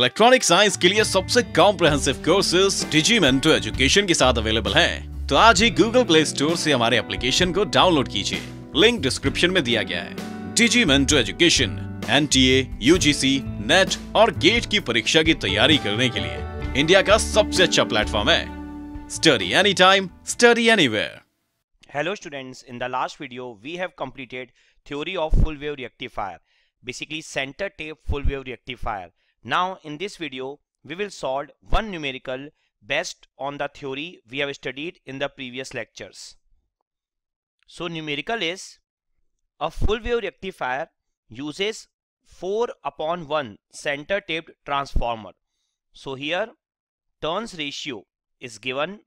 Electronic science के लिए सबसे कॉम्प्रेहेंसिव कोर्सेज डिजीमेन टू एजुकेशन के साथ अवेलेबल है तो आज ही गूगल प्ले स्टोर से हमारे एप्लीकेशन को डाउनलोड कीजिए लिंक डिस्क्रिप्शन में दिया गया है डिजीमेन to education N T A U G C NET और गेट की परीक्षा की तैयारी करने के लिए इंडिया का सबसे अच्छा प्लेटफॉर्म है study any time study any Hello students, in the last video we have completed theory of full wave rectifier, basically center tape full wave rectifier. Now in this video, we will solve one numerical based on the theory we have studied in the previous lectures. So numerical is a full wave rectifier uses 4 upon 1 center tapped transformer. So here turns ratio is given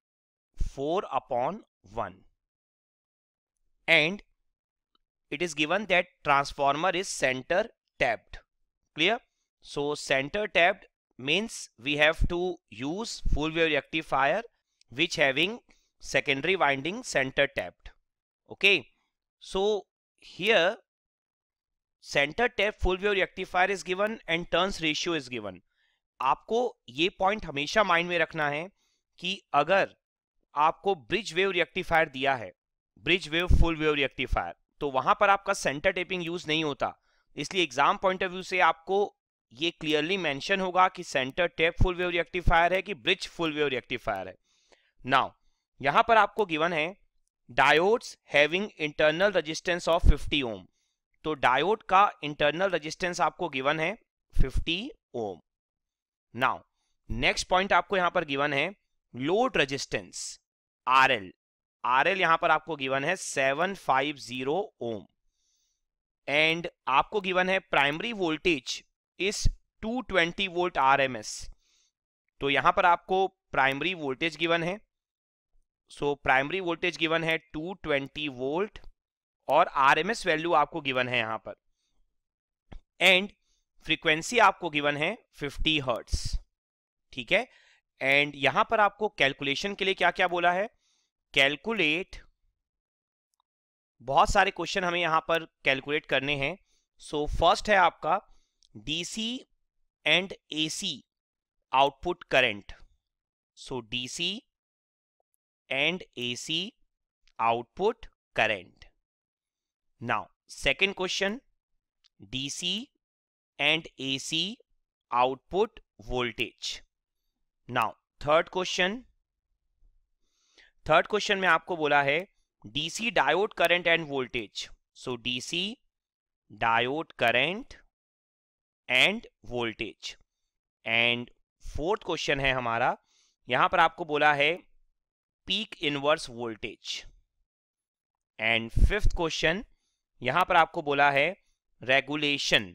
4 upon 1 and it is given that transformer is center tapped clear So center tapped means we have to use full wave rectifier which having secondary winding center tapped. Okay. So here center tap full wave rectifier is given and turns ratio is given. आपको ये point हमेशा mind में रखना है कि अगर आपको bridge wave rectifier दिया है bridge wave full wave rectifier तो वहां पर आपका सेंटर टेपिंग यूज नहीं होता इसलिए एग्जाम पॉइंट ऑफ व्यू से आपको ये क्लियरली मेंशन होगा कि centre tap full wave rectifier है कि ब्रिज फुल वेव रिएक्टिफायर है नाउ यहां पर आपको गिवन है diodes having internal resistance of 50 ohm तो डायोड का इंटरनल रेजिस्टेंस आपको गिवन है 50 ओम नाउ नेक्स्ट पॉइंट आपको यहां पर गिवन है लोड रेजिस्टेंस आरएल आरएल यहां पर आपको गिवन है 750 ओम एंड आपको गिवन है primary voltage is 220 volt RMS तो यहां पर आपको प्राइमरी वोल्टेज गिवन है सो प्राइमरी वोल्टेज गिवन है 220 वोल्ट और आरएमएस वैल्यू आपको गिवन है यहां पर एंड फ्रीक्वेंसी आपको गिवन है 50 हर्ट्स ठीक है एंड यहां पर आपको कैलकुलेशन के लिए क्या क्या बोला है कैलकुलेट बहुत सारे क्वेश्चन हमें यहां पर कैलकुलेट करने हैं सो so, फर्स्ट है आपका DC and AC output current. So DC and AC output current. Now second question DC and AC output voltage. Now third question third question में आपको बोला है DC diode current and voltage so DC diode current and voltage and fourth question है हमारा यहां पर आपको बोला है peak inverse voltage and fifth question यहां पर आपको बोला है रेगुलेशन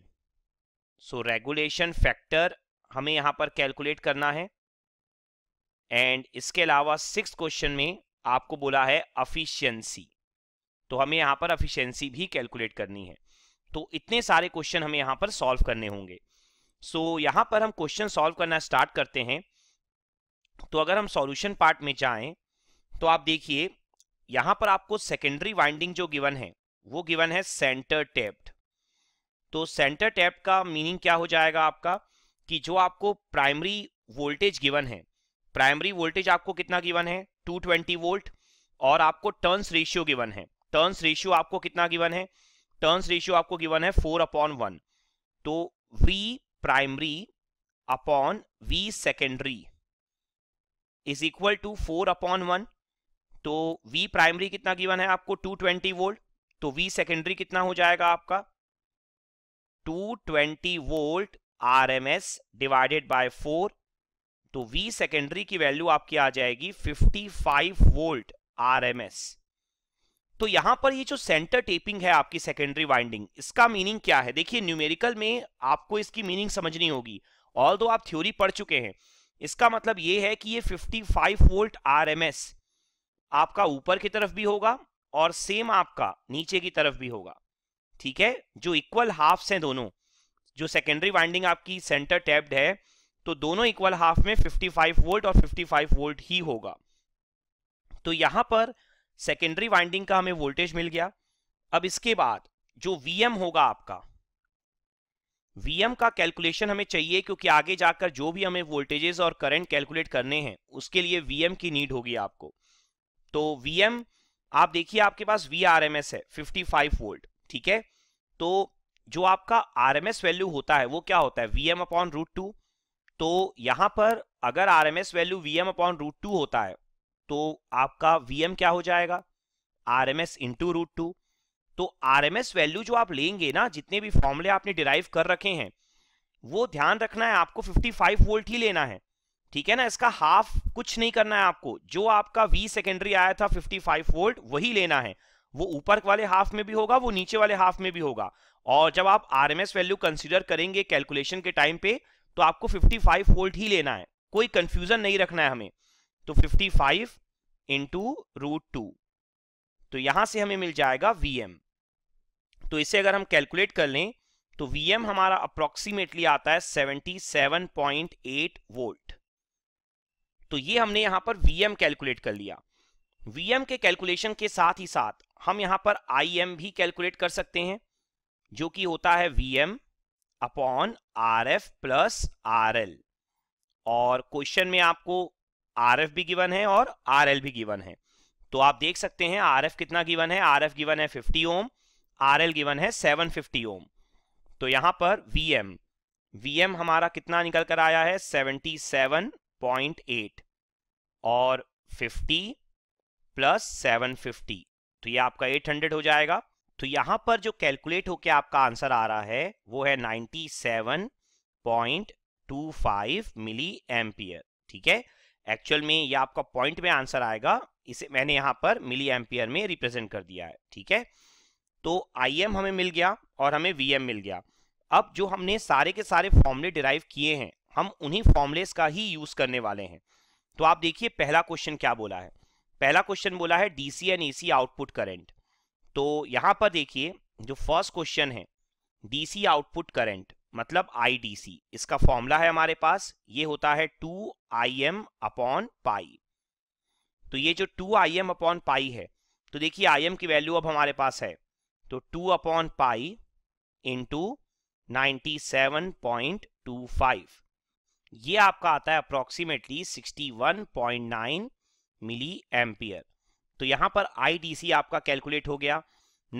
सो रेगुलेशन फैक्टर हमें यहां पर कैलकुलेट करना है एंड इसके अलावा सिक्स क्वेश्चन में आपको बोला है अफिशियंसी तो हमें यहां पर अफिशियंसी भी कैलकुलेट करनी है तो इतने सारे क्वेश्चन हमें यहाँ पर सॉल्व करने होंगे सो so, यहाँ पर हम क्वेश्चन सॉल्व करना स्टार्ट करते हैं तो अगर हम सॉल्यूशन पार्ट में जाएं तो आप देखिए यहाँ पर आपको सेकेंडरी वाइंडिंग जो गिवन है वो गिवन है सेंटर टैप्ड तो सेंटर टैप का मीनिंग क्या हो जाएगा आपका कि जो आपको प्राइमरी वोल्टेज गिवन है प्राइमरी वोल्टेज आपको कितना गिवन है 220 वोल्ट और आपको टर्न्स रेशियो गिवन है टर्न्स रेशियो आपको कितना गिवन है टर्न्स रेशियो आपको गिवन है फोर अपॉन वन तो V primary upon V secondary is equal to four upon one तो वी प्राइमरी कितना गिवन है आपको टू ट्वेंटी वोल्ट तो वी सेकेंडरी कितना हो जाएगा आपका two twenty volt R M S divided by four तो वी सेकेंडरी की वैल्यू आपकी आ जाएगी fifty five volt R M S तो यहां पर ये जो सेंटर टेपिंग है आपकी सेकेंडरी वाइंडिंग इसका मीनिंग क्या है देखिए न्यूमेरिकल में आपको इसकी मीनिंग समझनी होगी ऑल दो आप थ्योरी पढ़ चुके हैं इसका मतलब ये है कि ये 55 वोल्ट आर आपका ऊपर की तरफ भी होगा और सेम आपका नीचे की तरफ भी होगा ठीक है जो इक्वल हाफ हैं दोनों जो सेकेंडरी वाइंडिंग आपकी सेंटर टैप्ड है तो दोनों इक्वल हाफ में 55 वोल्ट और 55 वोल्ट ही होगा तो यहां पर सेकेंडरी वाइंडिंग का हमें वोल्टेज मिल गया अब इसके बाद जो वीएम होगा आपका वीएम का कैलकुलेशन हमें चाहिए क्योंकि आगे जाकर जो भी हमें वोल्टेजेस और करंट कैलकुलेट करने हैं उसके लिए वीएम की नीड होगी आपको तो वीएम आप देखिए आपके पास वी आर एम एस है 55 वोल्ट ठीक है तो जो आपका आर एम एस वैल्यू होता है वो क्या होता है वीएम अपॉन रूट टू तो यहां पर अगर R M S value V M upon root two होता है तो आपका वीएम क्या हो जाएगा R M S into root two तो आर एम एस वैल्यू जो आप लेंगे ना जितने भी फॉर्मूले आपने डिराइव कर रखे हैं वो ध्यान रखना है आपको 55 वोल्ट ही लेना है ठीक है ना इसका हाफ कुछ नहीं करना है आपको जो आपका वी सेकेंडरी आया था 55 वोल्ट वही लेना है वो ऊपर वाले हाफ में भी होगा वो नीचे वाले हाफ में भी होगा और जब आप R M S value consider करेंगे कैलकुलेशन के टाइम पे तो आपको फाइव वोल्ट ही लेना है कोई कंफ्यूजन नहीं रखना है हमें तो 55 फाइव इंटू रूट टू तो यहां से हमें मिल जाएगा वीएम तो इसे अगर हम कैलकुलेट कर लें तो एम हमारा अप्रोक्सीमेटली आता है 77.8 वोल्ट तो ये हमने यहां पर वीएम कैलकुलेट कर लिया वीएम के कैलकुलेशन के साथ ही साथ हम यहां पर आईएम भी कैलकुलेट कर सकते हैं जो कि होता है VM upon R F plus R L और क्वेश्चन में आपको आर एफ भी गिवन है और आर एल भी गिवन है तो आप देख सकते हैं आर एफ कितना गिवन है आर एफ गिवन है fifty ohm R L given है सेवन फिफ्टी ओम तो यहां पर वी एम वी एम हमारा कितना निकल कर आया है सेवेंटी सेवन पॉइंट एट और फिफ्टी प्लस सेवन फिफ्टी तो ये आपका एट हंड्रेड हो जाएगा तो यहां पर जो कैलकुलेट होकर आपका आंसर आ रहा है वो है ninety seven point two five milli ampere ठीक है एक्चुअल में ये आपका पॉइंट में आंसर आएगा इसे मैंने यहाँ पर मिली एम्पियर में रिप्रेजेंट कर दिया है ठीक है तो आई एम हमें मिल गया और हमें वी एम मिल गया अब जो हमने सारे के सारे फॉर्मूले डिराइव किए हैं हम उन्हीं फॉर्मूलेस का ही यूज करने वाले हैं तो आप देखिए पहला क्वेश्चन क्या बोला है पहला क्वेश्चन बोला है DC and AC output current तो यहाँ पर देखिए जो फर्स्ट क्वेश्चन है डीसी आउटपुट करंट मतलब सी इसका फॉर्मूला है हमारे पास ये होता है two I M upon pi तो ये जो two I M upon pi है तो देखिए आई एम की वैल्यू अब हमारे पास है तो two upon pi into ninety seven point two five ये आपका आता है approximately sixty one point nine milli ampere तो यहां पर सी आपका कैलकुलेट हो गया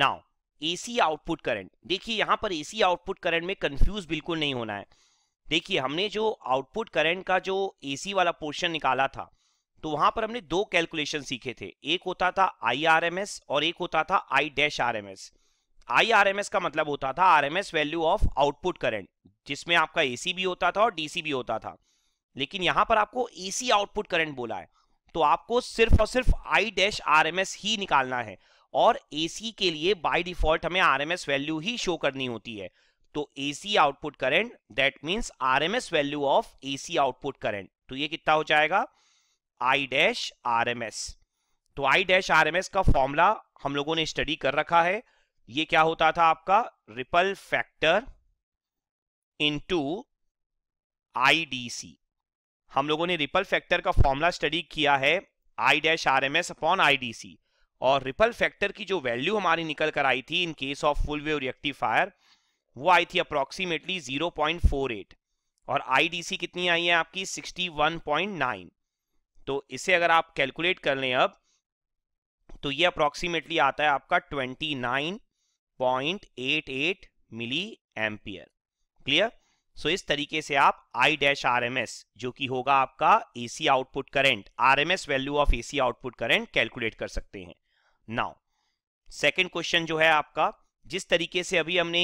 नाउ एसी आउटपुट करंट देखिए यहां पर एसी आउटपुट करंट में कंफ्यूज बिल्कुल नहीं होना है देखिए हमने जो आउटपुट करंट का जो एसी वाला पोर्शन निकाला था तो वहां पर हमने दो कैलकुलेशन सीखे थे एक होता था आई आर एम एस और एक होता था I dash R M S I R M S का मतलब होता था R M S value of output current जिसमें आपका ए भी होता था और डी भी होता था लेकिन यहां पर आपको ए आउटपुट करंट बोला है तो आपको सिर्फ और सिर्फ I dash R M S ही निकालना है और एसी के लिए बाय डिफॉल्ट हमें आरएमएस वैल्यू ही शो करनी होती है तो AC output current that means RMS value of AC output current तो ये कितना हो जाएगा आई डैश आरएमएस तो आई डैश आरएमएस का फॉर्मूला हम लोगों ने स्टडी कर रखा है ये क्या होता था आपका रिपल फैक्टर इनटू आईडीसी हम लोगों ने रिपल फैक्टर का फॉर्मूला स्टडी किया है I dash R M S upon I D C और रिपल फैक्टर की जो वैल्यू हमारी निकल कर आई थी in case of full wave rectifier वो आई थी फोर 0.48 और आईडीसी कितनी आई है आपकी 61.9 तो इसे अगर आप कैलकुलेट कर लें अब तो ये अप्रोक्सीमेटली आता है आपका 29.88 मिली एम्पियर क्लियर सो इस तरीके से आप I dash R M S जो कि होगा आपका AC output current RMS value of AC output current calculate कर सकते हैं नाउ सेकंड क्वेश्चन जो है आपका जिस तरीके से अभी हमने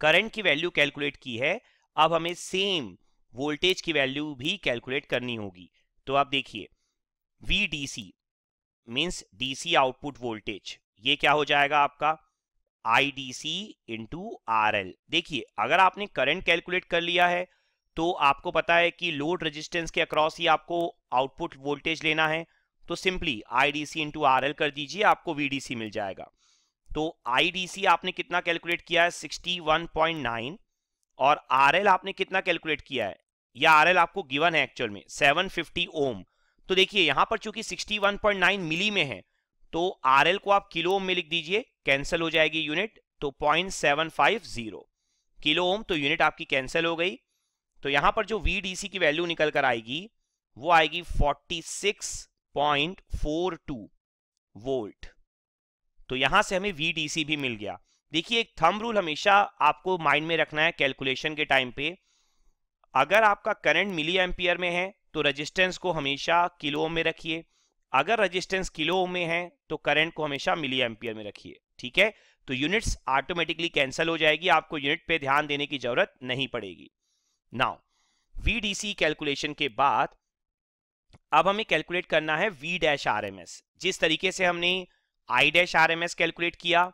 करंट की वैल्यू कैलकुलेट की है अब हमें सेम वोल्टेज की वैल्यू भी कैलकुलेट करनी होगी तो आप देखिए V D C means D C output voltage ये क्या हो जाएगा आपका I D C into R L देखिए अगर आपने करंट कैलकुलेट कर लिया है तो आपको पता है कि लोड रेजिस्टेंस के अक्रॉस ही आपको आउटपुट वोल्टेज लेना है तो simply I D C into R L कर दीजिए आपको वी डी सी मिल जाएगा तो आई डी सी आपने कितना कैलकुलेट किया है सिक्सटी वन पॉइंट नाइन और आर एल आपने कितना कैलकुलेट किया है या आर एल आपको गिवन है एक्चुअल में सेवन फिफ्टी ओम तो देखिए यहां पर चूंकि sixty one point nine milli में है तो आर एल को आप किलो ओम में लिख दीजिए कैंसिल हो जाएगी यूनिट तो point seven five zero kilo ohm तो यूनिट आपकी कैंसिल हो गई तो यहां पर जो वी डी सी की वैल्यू निकल कर आएगी वो आएगी forty six point four two volt तो यहां से हमें वीडीसी भी मिल गया देखिए एक थंब रूल हमेशा आपको माइंड में रखना है कैलकुलेशन के टाइम पे अगर आपका करंट मिली एम्पियर में है तो रेजिस्टेंस को हमेशा किलो में रखिए अगर रेजिस्टेंस किलो में है तो करंट को हमेशा मिली एम्पियर में रखिए ठीक है तो यूनिट्स ऑटोमेटिकली कैंसिल हो जाएगी आपको यूनिट पे ध्यान देने की जरूरत नहीं पड़ेगी नाउ वीडीसी कैलकुलेशन के बाद अब हमें कैलकुलेट करना है V dash R M S जिस तरीके से हमने I dash R M S calculate किया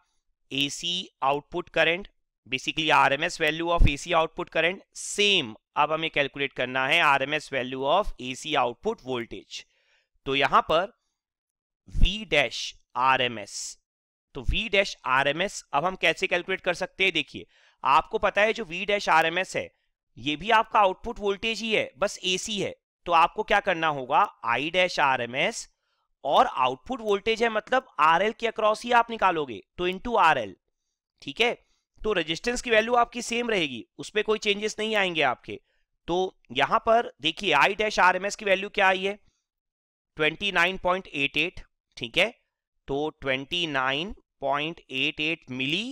A C output current basically R M S value of A C output current same अब हमें कैलकुलेट करना है R M S value of A C output voltage तो यहां पर V dash R M S तो V dash R M S अब हम कैसे कैलकुलेट कर सकते हैं देखिए आपको पता है जो V dash R M S है ये भी आपका आउटपुट वोल्टेज ही है बस एसी है तो आपको क्या करना होगा I dash R M S और आउटपुट वोल्टेज है मतलब आर एल के अक्रॉस ही आप निकालोगे तो इंटू आर एल ठीक है तो रेजिस्टेंस की वैल्यू आपकी सेम रहेगी उस पर कोई चेंजेस नहीं आएंगे आपके तो यहां पर देखिए I dash R M S की वैल्यू क्या आई है 29.88 ठीक है तो 29.88 मिली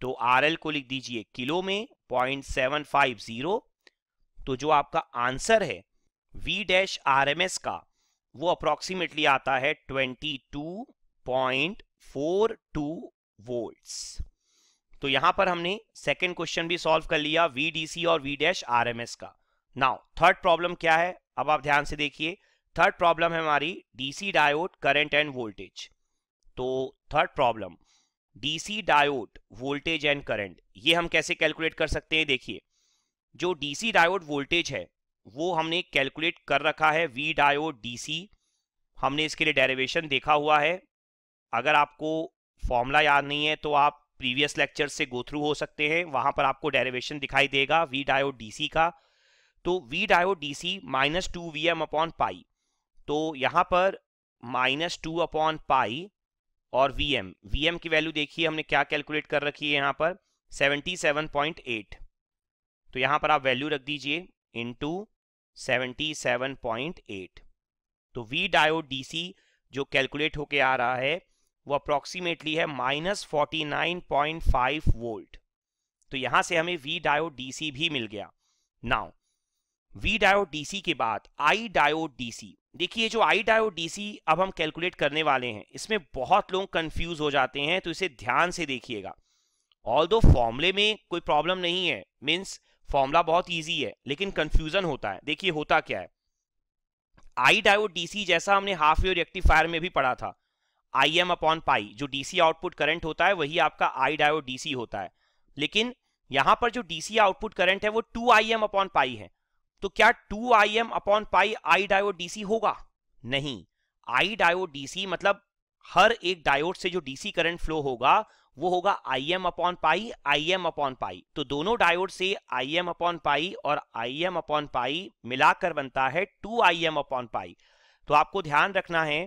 तो आर एल को लिख दीजिए किलो में 0.750 तो जो आपका आंसर है V dash R M S का वो अप्रोक्सीमेटली आता है twenty two point four two volt तो यहां पर हमने सेकेंड क्वेश्चन भी सॉल्व कर लिया वी डी सी और V dash R M S का नाउ थर्ड प्रॉब्लम क्या है अब आप ध्यान से देखिए थर्ड प्रॉब्लम है हमारी DC diode current and voltage तो third problem DC diode voltage and current ये हम कैसे कैलकुलेट कर सकते हैं देखिए जो डीसी डायोड वोल्टेज है वो हमने कैलकुलेट कर रखा है वी डायो डी हमने इसके लिए डेरिवेशन देखा हुआ है अगर आपको फॉर्मूला याद नहीं है तो आप प्रीवियस लेक्चर से गो थ्रू हो सकते हैं वहां पर आपको डेरिवेशन दिखाई देगा वी डायो डी का तो V diode C minus two V M upon pi तो यहां पर माइनस टू अपॉन पाई और वी एम वी एम की वैल्यू देखिए हमने क्या कैलकुलेट कर रखी है यहां पर सेवेंटी सेवन पॉइंट एट तो यहां पर आप वैल्यू रख दीजिए इन टू 77.8 तो वी डायोड डीसी जो कैलकुलेट होके आ रहा है वो अप्रोक्सीमेटली है माइनस फोर्टी वोल्ट तो यहां से हमें वी डायोड डीसी भी मिल गया नाउ वी डायोड डीसी के बाद आई डायोड डीसी देखिए जो आई डायोड डीसी अब हम कैलकुलेट करने वाले हैं इसमें बहुत लोग कंफ्यूज हो जाते हैं तो इसे ध्यान से देखिएगा ऑल दो फॉर्मूले में कोई प्रॉब्लम नहीं है मीन्स फॉर्मूला बहुत ईजी है लेकिन कंफ्यूजन होता है देखिए होता क्या है आई डायोड डीसी जैसा हमने हाफ ईयर रेक्टिफायर में भी पढ़ा था आई एम अपॉन पाई जो डीसी आउटपुट करंट होता है वही आपका आई डायोड डीसी होता है लेकिन यहां पर जो डीसी आउटपुट करंट है वो two I M upon pi है तो क्या two I M upon pi I diode DC होगा नहीं आई डायोड डीसी मतलब हर एक डायोड से जो डीसी करंट फ्लो होगा वो होगा I M upon pi I M upon pi तो दोनों डायोड से आई एम अपॉन पाई और आई एम अपॉन पाई मिलाकर बनता है two I M upon pi तो आपको ध्यान रखना है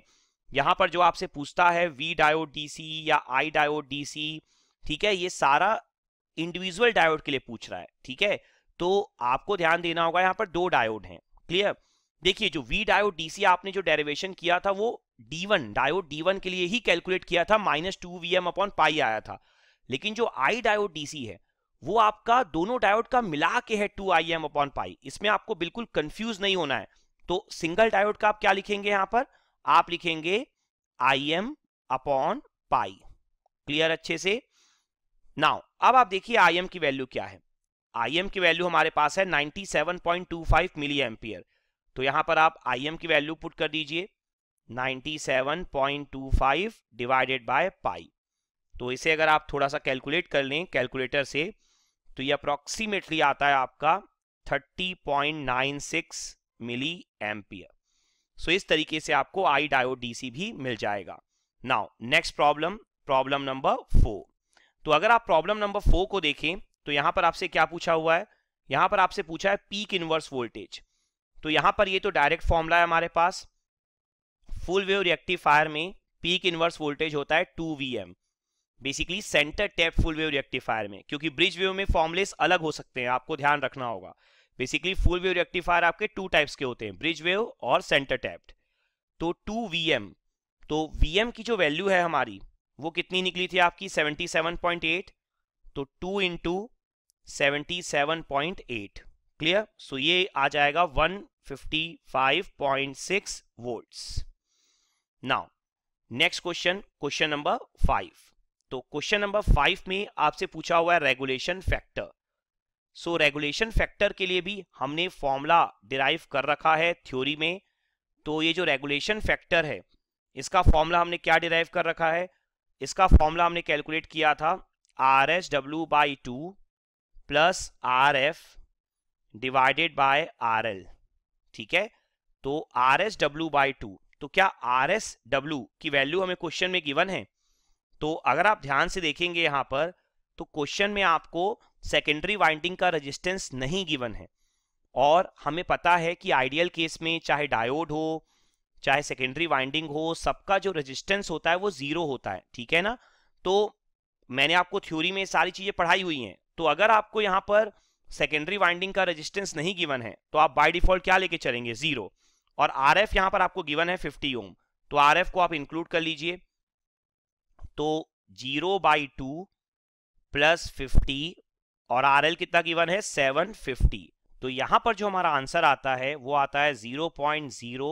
यहां पर जो आपसे पूछता है वी डायोड डीसी या आई डायोड डीसी ठीक है ये सारा इंडिविजुअल डायोड के लिए पूछ रहा है ठीक है तो आपको ध्यान देना होगा यहाँ पर दो डायोड हैं क्लियर देखिए जो वी डायोड डीसी आपने जो डेरिवेशन किया था वो D1 डायोड D1 के लिए ही कैलकुलेट किया था minus two V M upon pi आया था लेकिन जो आई डायोड डीसी है वो आपका दोनों डायोड का मिला के है two I M upon pi इसमें आपको बिल्कुल कंफ्यूज नहीं होना है तो सिंगल डायोड का आप क्या लिखेंगे यहां पर आप लिखेंगे I M upon pi clear अच्छे से नाउ अब आप देखिए आई एम की वैल्यू क्या है आई एम की वैल्यू हमारे पास है ninety seven point two five milli ampere तो यहां पर आप आई एम की वैल्यू पुट कर दीजिए 97.25 डिवाइडेड बाय पाई तो इसे अगर आप थोड़ा सा कैलकुलेट कर लें कैलकुलेटर से तो ये अप्रोक्सीमेटली आता है आपका 30.96 मिली एम्पियर सो इस तरीके से आपको आई डायो डीसी भी मिल जाएगा now next problem problem number four तो अगर आप प्रॉब्लम नंबर फोर को देखें तो यहां पर आपसे क्या पूछा हुआ है यहां पर आपसे पूछा है पीक इनवर्स वोल्टेज तो यहां पर ये तो डायरेक्ट फॉर्मूला है हमारे पास फुल वेव रिएक्टिफायर में पीक इनवर्स वोल्टेज होता है two V M basically centre tap full wave rectifier में क्योंकि ब्रिज वेव में फॉर्मलेस अलग हो सकते हैं आपको ध्यान रखना होगा बेसिकली फुल वेव रिएक्टिफायर आपके टू टाइप्स के होते हैं ब्रिज वेव और सेंटर टैप्ड तो टू वी एम तो वी एम की जो वैल्यू है हमारी वो कितनी निकली थी आपकी सेवेंटी सेवन पॉइंट एट तो two into seventy seven point eight clear so ये आ जाएगा one fifty five point six volts now next question question number five तो क्वेश्चन नंबर फाइव में आपसे पूछा हुआ है regulation factor so regulation factor के लिए भी हमने फॉर्मूला डिराइव कर रखा है थ्योरी में तो ये जो रेगुलेशन फैक्टर है इसका फॉर्मूला हमने क्या डिराइव कर रखा है इसका फॉर्मूला हमने कैलकुलेट किया था R S W by two plus R F divided by R L ठीक है तो R S W by two तो क्या आर एस डब्ल्यू की वैल्यू हमें क्वेश्चन में गिवन है तो अगर आप ध्यान से देखेंगे यहां पर तो क्वेश्चन में आपको सेकेंडरी वाइंडिंग का रजिस्टेंस नहीं गिवन है और हमें पता है कि आइडियल केस में चाहे डायोड हो चाहे सेकेंडरी वाइंडिंग हो सबका जो रजिस्टेंस होता है वो जीरो होता है ठीक है ना तो मैंने आपको थ्योरी में सारी चीजें पढ़ाई हुई हैं तो अगर आपको यहां पर सेकेंडरी वाइंडिंग का रजिस्टेंस नहीं गिवन है तो आप बाय डिफॉल्ट क्या लेके चलेंगे जीरो और आर एफ यहां पर आपको गिवन है फिफ्टी ओम तो आर एफ को आप इंक्लूड कर लीजिए तो zero by two plus fifty और आर एल कितना गिवन है सेवन फिफ्टी तो यहां पर जो हमारा आंसर आता है वो आता है zero point zero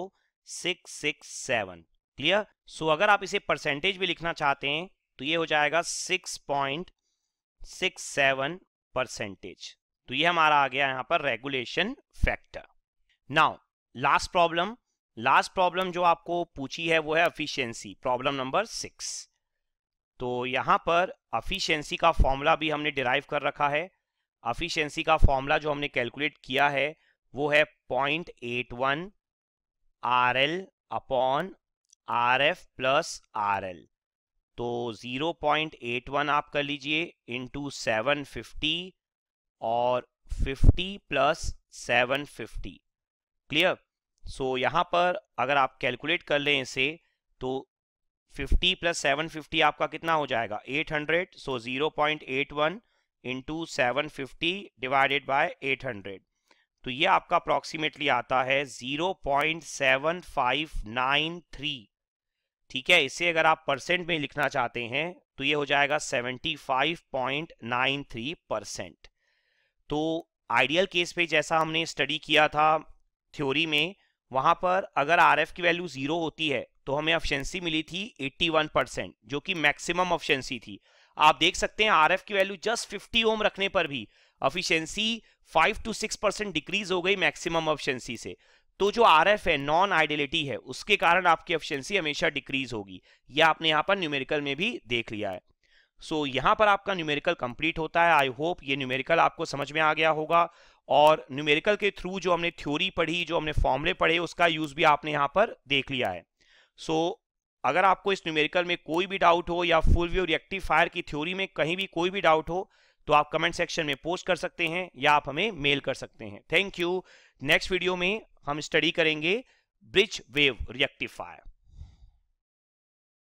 six six seven clear so अगर आप इसे परसेंटेज भी लिखना चाहते हैं तो ये हो जाएगा six point six seven percentage तो ये हमारा आ गया यहां पर regulation factor now last problem last problem जो आपको पूछी है वो है अफिशियंसी प्रॉब्लम नंबर सिक्स तो यहां पर अफिशियंसी का फॉर्मूला भी हमने डिराइव कर रखा है अफिशियंसी का फॉर्मूला जो हमने कैलकुलेट किया है वो है point eight one R L upon R F plus R L तो जीरो पॉइंट एट वन आप कर लीजिए इंटू सेवन फिफ्टी और fifty plus seven fifty clear so so, यहाँ पर अगर आप कैलकुलेट कर लें इसे तो 50 प्लस 750 आपका कितना हो जाएगा 800 so so 0.81 point eight one into seven divided by 800 तो ये आपका अप्रॉक्सीमेटली आता है 0.7593 ठीक है इसे अगर आप परसेंट में लिखना चाहते हैं तो ये हो जाएगा 75.93 परसेंट तो आइडियल केस पे जैसा हमने स्टडी किया था थ्योरी में वहां पर अगर आर की वैल्यू जीरो होती है तो हमें अफिशेंसी मिली थी 81 परसेंट जो कि मैक्सिमम अफिशेंसी थी आप देख सकते हैं आर की वैल्यू जस्ट 50 ओम रखने पर भी अफिशेंसी 5 टू 6 परसेंट डिक्रीज हो गई मैक्सिमम अफिशेंसी से तो जो आर है नॉन आइडियलिटी है उसके कारण आपकी अफिशेंसी हमेशा डिक्रीज होगी यह आपने यहां पर न्यूमेरिकल में भी देख लिया है सो so, यहां पर आपका न्यूमेरिकल कंप्लीट होता है आई होप ये न्यूमेरिकल आपको समझ में आ गया होगा और न्यूमेरिकल के थ्रू जो हमने थ्योरी पढ़ी जो हमने फॉर्मुले पढ़े उसका यूज़ भी आपने यहाँ पर देख लिया है सो so, अगर आपको इस न्यूमेरिकल में कोई भी डाउट हो या फुल व्यू फायर की थ्योरी में कहीं भी कोई भी डाउट हो तो आप कमेंट सेक्शन में पोस्ट कर सकते हैं या आप हमें मेल कर सकते हैं थैंक यू नेक्स्ट वीडियो में हम स्टडी करेंगे ब्रिज वेव रिएक्टिफायर